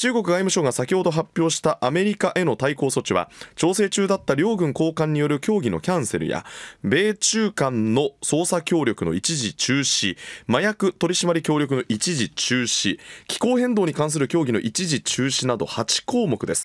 中国外務省が先ほど発表したアメリカへの対抗措置は調整中だった両軍高官による協議のキャンセルや米中間の捜査協力の一時中止麻薬取締り協力の一時中止気候変動に関する協議の一時中止など8項目です